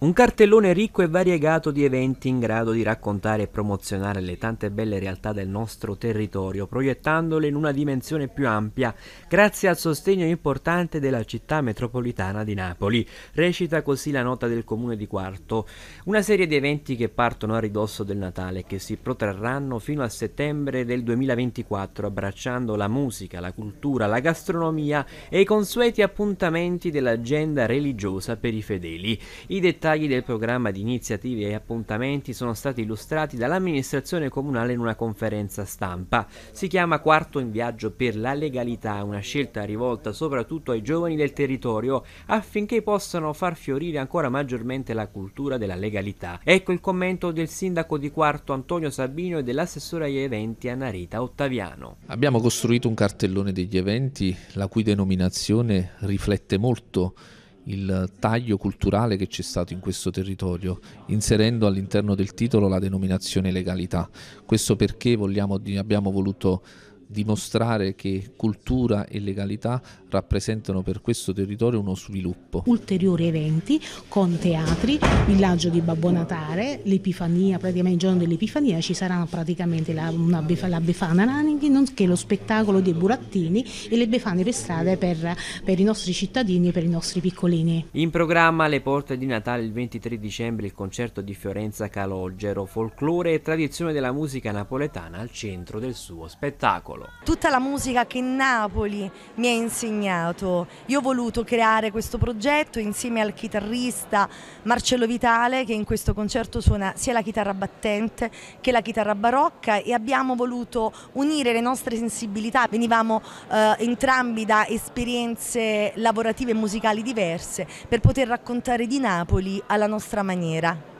Un cartellone ricco e variegato di eventi in grado di raccontare e promozionare le tante belle realtà del nostro territorio, proiettandole in una dimensione più ampia, grazie al sostegno importante della città metropolitana di Napoli. Recita così la nota del comune di Quarto. Una serie di eventi che partono a ridosso del Natale e che si protrarranno fino a settembre del 2024, abbracciando la musica, la cultura, la gastronomia e i consueti appuntamenti dell'agenda religiosa per i fedeli. I dettagli dettagli del programma di iniziative e appuntamenti sono stati illustrati dall'amministrazione comunale in una conferenza stampa. Si chiama Quarto in viaggio per la legalità, una scelta rivolta soprattutto ai giovani del territorio affinché possano far fiorire ancora maggiormente la cultura della legalità. Ecco il commento del sindaco di Quarto Antonio Sabino e dell'assessore agli eventi Anarita Ottaviano. Abbiamo costruito un cartellone degli eventi la cui denominazione riflette molto il taglio culturale che c'è stato in questo territorio, inserendo all'interno del titolo la denominazione legalità. Questo perché vogliamo, abbiamo voluto dimostrare che cultura e legalità rappresentano per questo territorio uno sviluppo. Ulteriori eventi con teatri, villaggio di Babbo Natale, l'Epifania, praticamente il giorno dell'Epifania ci sarà praticamente la, una, la Befana Nanighi, nonché lo spettacolo dei burattini e le Befane per strade per, per i nostri cittadini e per i nostri piccolini. In programma alle porte di Natale il 23 dicembre il concerto di Fiorenza Calogero, folklore e tradizione della musica napoletana al centro del suo spettacolo ruolo. Tutta la musica che Napoli mi ha insegnato, io ho voluto creare questo progetto insieme al chitarrista Marcello Vitale che in questo concerto suona sia la chitarra battente che la chitarra barocca e abbiamo voluto unire le nostre sensibilità, venivamo eh, entrambi da esperienze lavorative e musicali diverse per poter raccontare di Napoli alla nostra maniera.